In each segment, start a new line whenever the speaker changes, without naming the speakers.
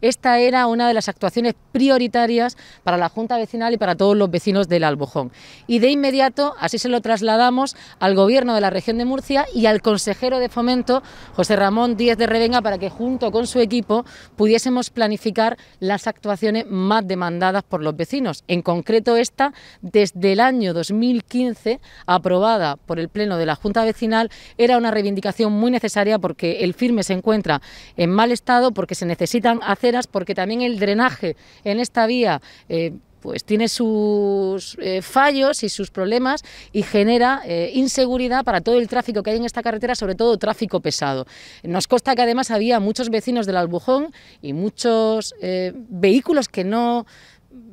Esta era una de las actuaciones prioritarias para la Junta Vecinal y para todos los vecinos del Albojón. Y de inmediato, así se lo trasladamos al Gobierno de la Región de Murcia y al consejero de Fomento, José Ramón Díez de Revenga, para que junto con su equipo pudiésemos planificar las actuaciones más demandadas por los vecinos. En concreto, esta, desde el año 2015, aprobada por el Pleno de la Junta Vecinal, era una reivindicación muy necesaria porque el firme se encuentra en mal estado, porque se necesitan hacer porque también el drenaje en esta vía... Eh, pues tiene sus eh, fallos y sus problemas y genera eh, inseguridad para todo el tráfico que hay en esta carretera, sobre todo tráfico pesado. Nos consta que además había muchos vecinos del Albujón y muchos vehículos que no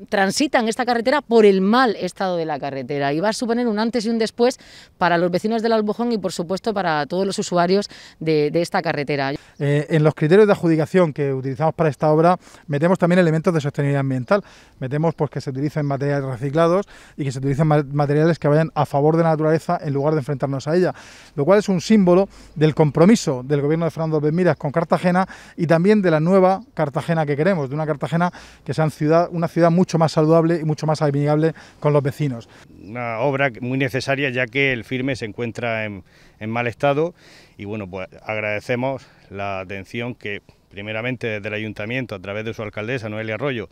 transitan esta carretera por el mal estado de la carretera y va a suponer un antes y un después para los vecinos del Albojón y por supuesto para todos los usuarios de, esta carretera.
Eh, en los criterios de adjudicación que utilizamos para esta obra metemos también elementos de sostenibilidad ambiental, metemos pues que se utilicen materiales reciclados y que se utilicen materiales que vayan a favor de la naturaleza en lugar de enfrentarnos a ella, lo cual es un símbolo del compromiso del gobierno de Fernando Benmiras con Cartagena y también de la nueva Cartagena que queremos, de una Cartagena que sea ciudad, una ciudad mucho mucho más saludable y mucho más amigable con los vecinos.
Una obra muy necesaria ya que el firme se encuentra en, mal estado y bueno, pues agradecemos la atención que primeramente desde el ayuntamiento a través de su alcaldesa Noelia Arroyo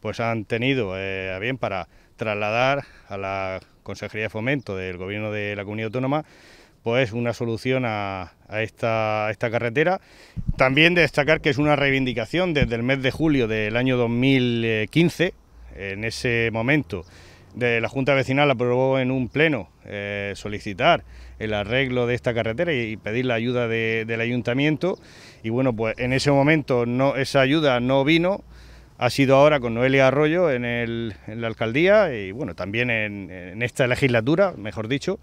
pues han tenido eh, bien para trasladar a la Consejería de Fomento del Gobierno de la Comunidad Autónoma pues una solución a, esta, esta, carretera. También destacar que es una reivindicación desde el mes de julio del año 2015 en ese momento de la Junta Vecinal aprobó en un pleno eh, solicitar el arreglo de esta carretera y pedir la ayuda del ayuntamiento. Y bueno, pues en ese momento no, esa ayuda no vino. Ha sido ahora con Noelia Arroyo en, la alcaldía y bueno, también en, esta legislatura, mejor dicho,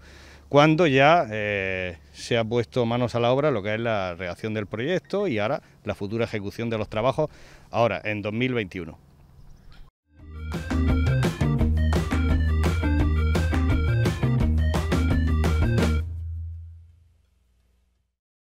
cuando ya eh, se ha puesto manos a la obra lo que es la reacción del proyecto y ahora la futura ejecución de los trabajos, ahora en 2021.